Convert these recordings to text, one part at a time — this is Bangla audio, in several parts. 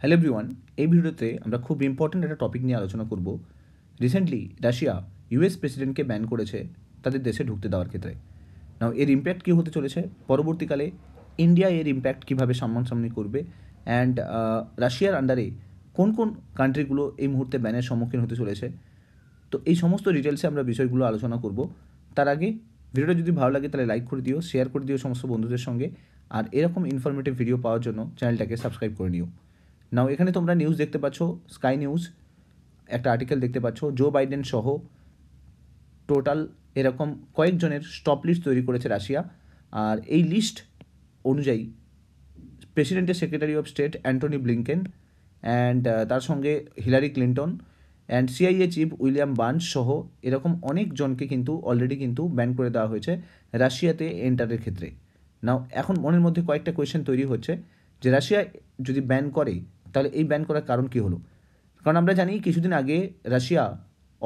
হ্যালো এভরিওয়ান এই ভিডিওতে আমরা খুব ইম্পর্ট্যান্ট একটা টপিক নিয়ে আলোচনা করব রিসেন্টলি রাশিয়া ইউএস প্রেসিডেন্টকে ব্যান করেছে তাদের দেশে ঢুকতে দেওয়ার ক্ষেত্রে নাও এর ইম্প্যাক্ট কী হতে চলেছে পরবর্তীকালে ইন্ডিয়া এর ইম্প্যাক্ট কীভাবে সামনাসামনি করবে অ্যান্ড রাশিয়ার আন্ডারে কোন কোন কান্ট্রিগুলো এই মুহূর্তে ব্যানের সম্মুখীন হতে চলেছে তো এই সমস্ত ডিটেলসে আমরা বিষয়গুলো আলোচনা করব তার আগে ভিডিওটা যদি ভালো লাগে তাহলে লাইক করে দিও শেয়ার করে দিও সমস্ত বন্ধুদের সঙ্গে আর এরকম ইনফরমেটিভ ভিডিও পাওয়ার জন্য চ্যানেলটাকে সাবস্ক্রাইব করে নিও নাও এখানে তোমরা নিউজ দেখতে পাচ্ছ স্কাই নিউজ একটা আর্টিকেল দেখতে পাচ্ছ জো বাইডেন সহ টোটাল এরকম কয়েকজনের স্টপ লিস্ট তৈরি করেছে রাশিয়া আর এই লিস্ট অনুযায়ী প্রেসিডেন্টের secretary of state Antony Blinken and তার সঙ্গে Hillary Clinton and CIA chief William Burns সহ এরকম অনেকজনকে কিন্তু অলরেডি কিন্তু ব্যান করে দেওয়া হয়েছে রাশিয়াতে এন্টারের ক্ষেত্রে নাও এখন মনের মধ্যে কয়েকটা কোয়েশ্চেন তৈরি হচ্ছে যে রাশিয়া যদি ব্যান করে তাহলে এই ব্যান করার কারণ কী হলো কারণ আমরা জানি কিছুদিন আগে রাশিয়া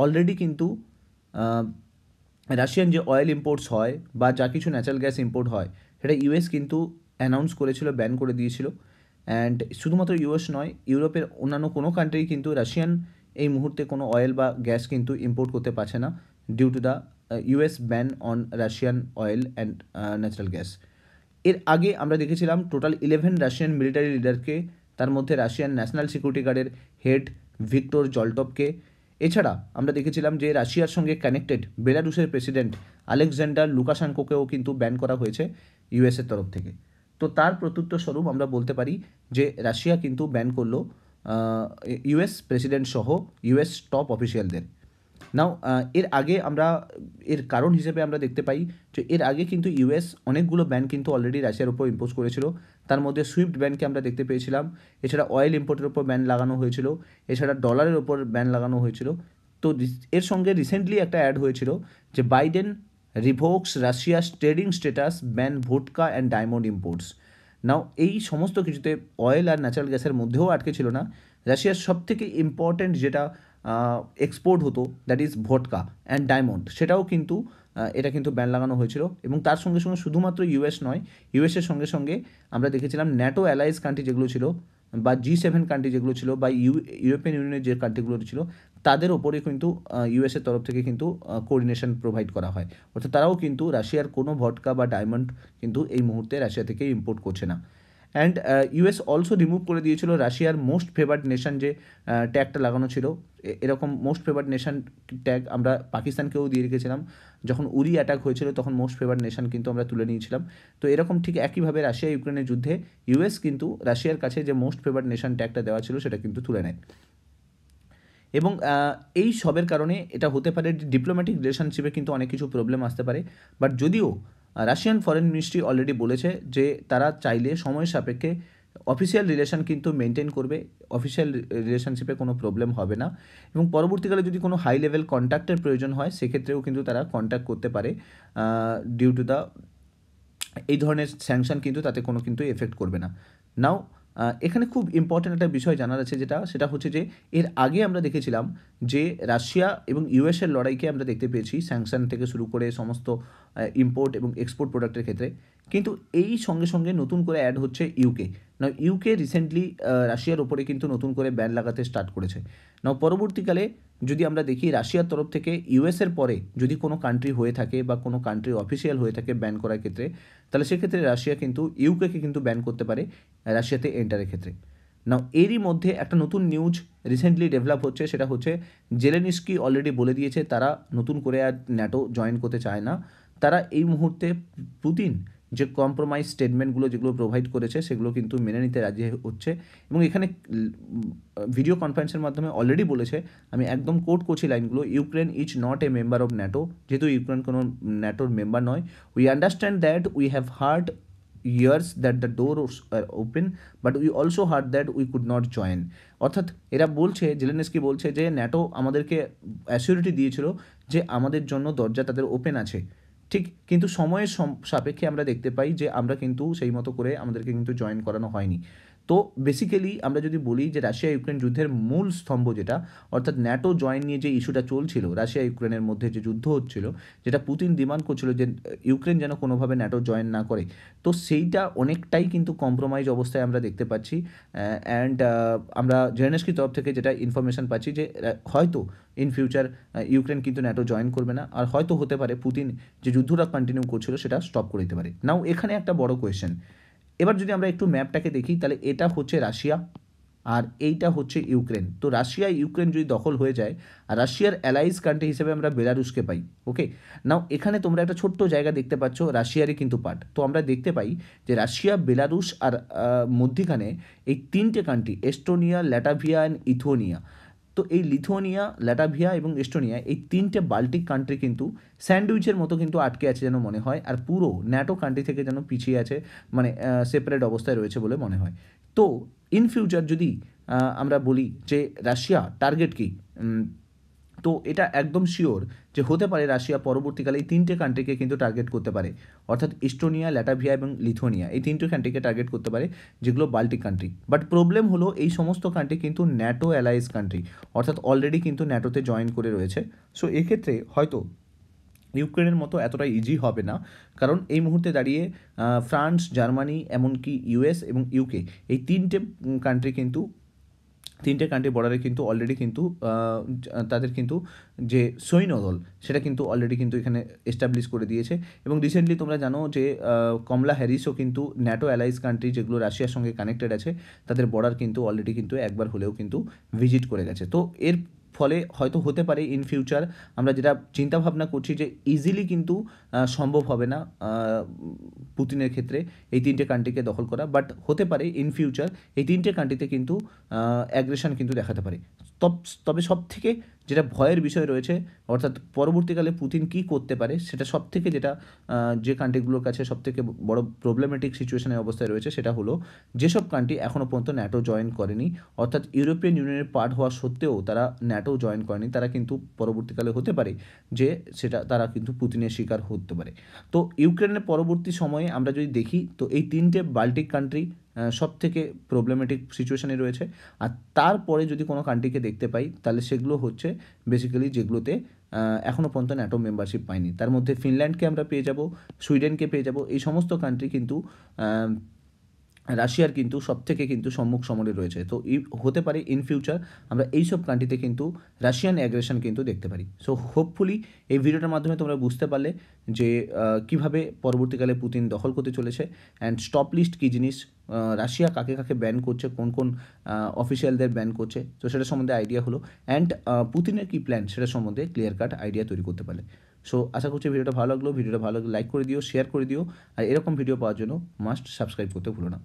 অলরেডি কিন্তু রাশিয়ান যে অয়েল ইম্পোর্টস হয় বা যা কিছু ন্যাচারাল গ্যাস ইম্পোর্ট হয় সেটা ইউএস কিন্তু অ্যানাউন্স করেছিল ব্যান করে দিয়েছিল অ্যান্ড শুধুমাত্র ইউএস নয় ইউরোপের অন্যান্য কোনো কান্ট্রি কিন্তু রাশিয়ান এই মুহূর্তে কোনো অয়েল বা গ্যাস কিন্তু ইম্পোর্ট করতে পারছে না due to the US ban on Russian oil and natural gas এর আগে আমরা দেখেছিলাম টোটাল ইলেভেন রাশিয়ান মিলিটারি লিডারকে তার মধ্যে রাশিয়ান ন্যাশনাল সিকিউরিটি গার্ডের হেড ভিক্টর জলটপকে এছাড়া আমরা দেখেছিলাম যে রাশিয়ার সঙ্গে কানেক্টেড বেলারুসের প্রেসিডেন্ট আলেকজান্ডার লুকাশাঙ্কোকেও কিন্তু ব্যান করা হয়েছে ইউএসের তরফ থেকে তো তার প্রত্যুত্তর স্বরূপ আমরা বলতে পারি যে রাশিয়া কিন্তু ব্যান করলো ইউএস প্রেসিডেন্ট সহ ইউএস টপ অফিসিয়ালদের নাও এর আগে আমরা এর কারণ হিসেবে আমরা দেখতে পাই যে এর আগে কিন্তু ইউএস অনেকগুলো ব্যান কিন্তু অলরেডি রাশিয়ার উপর ইম্পোজ করেছিল তার মধ্যে সুইফট ব্যানকে আমরা দেখতে পেয়েছিলাম এছাড়া অয়েল ইম্পোর্টের উপর ব্যান লাগানো হয়েছিল এছাড়া ডলারের উপর ব্যান লাগানো হয়েছিল তো এর সঙ্গে রিসেন্টলি একটা অ্যাড হয়েছিল যে Biden revokes Russia trading status ban vodka and diamond imports now এই সমস্ত কিছুতে অয়েল আর ন্যাচারাল গ্যাসের মধ্যেও আটকে ছিল না রাশিয়ার সবথেকে ইম্পর্ট্যান্ট যেটা এক্সপোর্ট হতো that is vodka and diamond সেটাও কিন্তু এটা কিন্তু ব্যান লাগানো হয়েছিল এবং তার সঙ্গে সঙ্গে শুধুমাত্র ইউএস নয় ইউএসের সঙ্গে সঙ্গে আমরা দেখেছিলাম ন্যাটো অ্যালায়েন্স কান্ট্রি যেগুলো ছিল বা জি সেভেন কান্ট্রি যেগুলো ছিল বা ইউ ইউরোপিয়ান ইউনিয়নের যে কান্ট্রিগুলো ছিল তাদের ওপরে কিন্তু ইউএসের তরফ থেকে কিন্তু কোঅর্ডিনেশন প্রোভাইড করা হয় অর্থাৎ তারাও কিন্তু রাশিয়ার কোনো ভটকা বা ডায়মন্ড কিন্তু এই মুহূর্তে রাশিয়া থেকে ইম্পোর্ট করছে না অ্যান্ড ইউএস অলসো রিমুভ করে দিয়েছিল রাশিয়ার মোস্ট ফেভার্ড নেশান যে ট্যাগটা uh, লাগানো ছিল এরকম মোস্ট ফেভার্ড নেশান ট্যাগ আমরা পাকিস্তানকেও দিয়ে রেখেছিলাম যখন উরি অ্যাটাক হয়েছিল তখন মোস্ট ফেভার্ড নেশান কিন্তু আমরা তুলে নিয়েছিলাম তো এরকম ঠিক একইভাবে রাশিয়া ইউক্রেনের যুদ্ধে ইউএস কিন্তু রাশিয়ার কাছে যে মোস্ট ফেভার্ড নেশান ট্যাগটা দেওয়া ছিল সেটা কিন্তু তুলে নেয় এবং এই সবের কারণে এটা হতে পারে ডিপ্লোম্যাটিক রিলেশনশিপে কিন্তু অনেক কিছু প্রবলেম আসতে পারে বাট যদিও রাশিয়ান ফরেন মিনিস্ট্রি অলরেডি বলেছে যে তারা চাইলে সময় সাপেক্ষে অফিসিয়াল রিলেশন কিন্তু মেনটেন করবে অফিসিয়াল রিলেশনশিপে কোনো প্রবলেম হবে না এবং পরবর্তীকালে যদি কোনো হাই লেভেল কন্ট্যাক্টের প্রয়োজন হয় সেক্ষেত্রেও কিন্তু তারা কন্ট্যাক্ট করতে পারে ডিউ টু দ্য এই ধরনের স্যাংশন কিন্তু তাতে কোনো কিন্তু এফেক্ট করবে না নাও এখানে খুব ইম্পর্টেন্ট একটা বিষয় জানার আছে যেটা সেটা হচ্ছে যে এর আগে আমরা দেখেছিলাম যে রাশিয়া এবং ইউএসের লড়াইকে আমরা দেখতে পেয়েছি স্যাংশন থেকে শুরু করে সমস্ত ইম্পোর্ট এবং এক্সপোর্ট প্রোডাক্টের ক্ষেত্রে কিন্তু এই সঙ্গে সঙ্গে নতুন করে অ্যাড হচ্ছে ইউকে নাও ইউকে রিসেন্টলি রাশিয়ার ওপরে কিন্তু নতুন করে ব্যান লাগাতে স্টার্ট করেছে নাও পরবর্তীকালে যদি আমরা দেখি রাশিয়ার তরফ থেকে ইউএসের পরে যদি কোনো কান্ট্রি হয়ে থাকে বা কোনো কান্ট্রি অফিসিয়াল হয়ে থাকে ব্যান করার ক্ষেত্রে তাহলে সেক্ষেত্রে রাশিয়া কিন্তু ইউকেকে কিন্তু ব্যান করতে পারে রাশিয়াতে এন্টারের ক্ষেত্রে নাও এরই মধ্যে একটা নতুন নিউজ রিসেন্টলি ডেভেলপ হচ্ছে সেটা হচ্ছে জেলেনিস্কি অলরেডি বলে দিয়েছে তারা নতুন করে আর ন্যাটো জয়েন করতে চায় না তারা এই মুহূর্তে পুতিন যে কম্প্রোমাইজ স্টেটমেন্টগুলো যেগুলো প্রোভাইড করেছে সেগুলো কিন্তু মেনে নিতে রাজি হচ্ছে এবং এখানে ভিডিও কনফারেন্সের মাধ্যমে অলরেডি বলেছে আমি একদম কোর্ট করছি লাইনগুলো Ukraine is not a member of NATO যেহেতু ইউক্রেন কোনো ন্যাটোর মেম্বার নয় we understand that we have heard years that the door open but we also heard that we could not join অর্থাৎ এরা বলছে জেলেনেসকি বলছে যে ন্যাটো আমাদেরকে অ্যাসিউরিটি দিয়েছিল যে আমাদের জন্য দরজা তাদের ওপেন আছে ঠিক কিন্তু সময়ের সাপেক্ষে আমরা দেখতে পাই যে আমরা কিন্তু সেই মতো করে আমাদেরকে কিন্তু জয়েন করানো হয়নি তো বেসিক্যালি আমরা যদি বলি যে রাশিয়া ইউক্রেন যুদ্ধের মূল স্তম্ভ যেটা অর্থাৎ ন্যাটো জয়েন নিয়ে যে ইস্যুটা চলছিল রাশিয়া ইউক্রেনের মধ্যে যে যুদ্ধ হচ্ছিল যেটা পুতিন ডিমান্ড করছিল যে ইউক্রেন যেন কোনোভাবে ন্যাটো জয়েন না করে তো সেইটা অনেকটাই কিন্তু কম্প্রোমাইজ অবস্থায় আমরা দেখতে পাচ্ছি অ্যান্ড আমরা জেনেস্কির তরফ থেকে যেটা ইনফরমেশান পাচ্ছি যে হয়তো ইন ফিউচার ইউক্রেন কিন্তু ন্যাটো জয়েন করবে না আর হয়তো হতে পারে পুতিন যে যুদ্ধটা কন্টিনিউ করছিল সেটা স্টপ করে দিতে পারে নাও এখানে একটা বড় কোয়েশ্চেন এবার যদি আমরা একটু ম্যাপটাকে দেখি তাহলে এটা হচ্ছে রাশিয়া আর এইটা হচ্ছে ইউক্রেন তো রাশিয়া ইউক্রেন যদি দখল হয়ে যায় আর রাশিয়ার অ্যালাইজ কান্ট্রি হিসেবে আমরা বেলারুসকে পাই ওকে নাও এখানে তোমরা একটা ছোট্ট জায়গা দেখতে পাচ্ছ রাশিয়ারই কিন্তু পার্ট তো আমরা দেখতে পাই যে রাশিয়া বেলারুস আর মধ্যিখানে এই তিনটে কান্ট্রি এস্টোনিয়া ল্যাটাভিয়া অ্যান্ড ইথোনিয়া তো এই লিথুয়ানিয়া ল্যাটাভিয়া এবং এস্টোনিয়া এই তিনটে বাল্টিক কান্ট্রি কিন্তু স্যান্ডউইচের মতো কিন্তু আটকে আছে যেন মনে হয় আর পুরো ন্যাটো কান্ট্রি থেকে যেন পিছিয়ে আছে মানে সেপারেট অবস্থায় রয়েছে বলে মনে হয় তো ইন ফিউচার যদি আমরা বলি যে রাশিয়া টার্গেট কি তো এটা একদম শিওর যে হতে পারে রাশিয়া পরবর্তীকালে এই তিনটে কান্ট্রিকে কিন্তু টার্গেট করতে পারে অর্থাৎ ইস্টোনিয়া ল্যাটাভিয়া এবং লিথোনিয়া এই তিনটে কান্ট্রিকে টার্গেট করতে পারে যেগুলো বাল্টিক কান্ট্রি বাট প্রবলেম হলো এই সমস্ত কান্ট্রি কিন্তু ন্যাটো অ্যালাইজ কান্ট্রি অর্থাৎ অলরেডি কিন্তু ন্যাটোতে জয়েন করে রয়েছে সো এক্ষেত্রে হয়তো ইউক্রেনের মতো এতটা ইজি হবে না কারণ এই মুহূর্তে দাঁড়িয়ে ফ্রান্স জার্মানি এমনকি ইউএস এবং ইউকে এই তিনটে কান্ট্রি কিন্তু তিনটে কান্ট্রি বর্ডারে কিন্তু অলরেডি কিন্তু তাদের কিন্তু যে সৈন্যদল সেটা কিন্তু অলরেডি কিন্তু এখানে এস্টাবলিশ করে দিয়েছে এবং রিসেন্টলি তোমরা জানো যে কমলা হ্যারিসও কিন্তু ন্যাটো অ্যালাইস কান্ট্রি যেগুলো রাশিয়ার সঙ্গে কানেক্টেড আছে তাদের বর্ডার কিন্তু অলরেডি কিন্তু একবার হলেও কিন্তু ভিজিট করে গেছে তো এর ফলে হয়তো হতে পারে ইন ফিউচার আমরা যেটা চিন্তা ভাবনা করছি যে ইজিলি কিন্তু সম্ভব হবে না পুতিনের ক্ষেত্রে এই তিনটে কান্ট্রিকে দখল করা বাট হতে পারে ইন ফিউচার এই তিনটে কান্ট্রিতে কিন্তু অ্যাগ্রেশন কিন্তু দেখাতে পারে তবে সব থেকে যেটা ভয়ের বিষয় রয়েছে অর্থাৎ পরবর্তীকালে পুতিন কি করতে পারে সেটা সব থেকে যেটা যে কান্ট্রিগুলোর কাছে সব থেকে বড় প্রবলেমেটিক সিচুয়েশনের অবস্থায় রয়েছে সেটা হলো যেসব কান্ট্রি এখনও পর্যন্ত ন্যাটো জয়েন করেনি অর্থাৎ ইউরোপিয়ান ইউনিয়নের পার্ট হওয়া সত্ত্বেও তারা ন্যাটো জয়েন করেনি তারা কিন্তু পরবর্তীকালে হতে পারে যে সেটা তারা কিন্তু পুতিনের শিকার হতে পারে তো ইউক্রেনের পরবর্তী সময়ে আমরা যদি দেখি তো এই তিনটে বাল্টিক কান্ট্রি সব থেকে প্রবলেমেটিক সিচুয়েশানে রয়েছে আর তারপরে যদি কোনো কান্ট্রিকে দেখতে পাই তাহলে সেগুলো হচ্ছে বেসিক্যালি যেগুলোতে এখনও পর্যন্ত ন্যাটো মেম্বারশিপ পায়নি তার মধ্যে ফিনল্যান্ডকে আমরা পেয়ে যাব সুইডেনকে পেয়ে যাব এই সমস্ত কান্ট্রি কিন্তু রাশিয়ার কিন্তু সব থেকে কিন্তু সম্মুখ সমরে রয়েছে তো হতে পারে ইন ফিউচার আমরা এই সব কান্ট্রিতে কিন্তু রাশিয়ান অ্যাগ্রেশন কিন্তু দেখতে পারি সো হোপফুলি এই ভিডিওটার মাধ্যমে তোমরা বুঝতে পারলে যে কিভাবে পরবর্তীকালে পুতিন দখল করতে চলেছে অ্যান্ড স্টপ লিস্ট কী জিনিস রাশিয়া কাকে কাকে ব্যান করছে কোন কোন অফিসিয়ালদের ব্যান করছে তো সেটা সম্বন্ধে আইডিয়া হলো অ্যান্ড পুতিনের কী প্ল্যান সেটা সম্বন্ধে ক্লিয়ার কাট আইডিয়া তৈরি করতে পারলে সো আশা করছি ভিডিওটা ভালো লাগলো ভিডিওটা ভালো লাগলো লাইক করে দিও শেয়ার করে দিও আর এরকম ভিডিও পাওয়ার জন্য মাস্ট সাবস্ক্রাইব করতে ভুলো না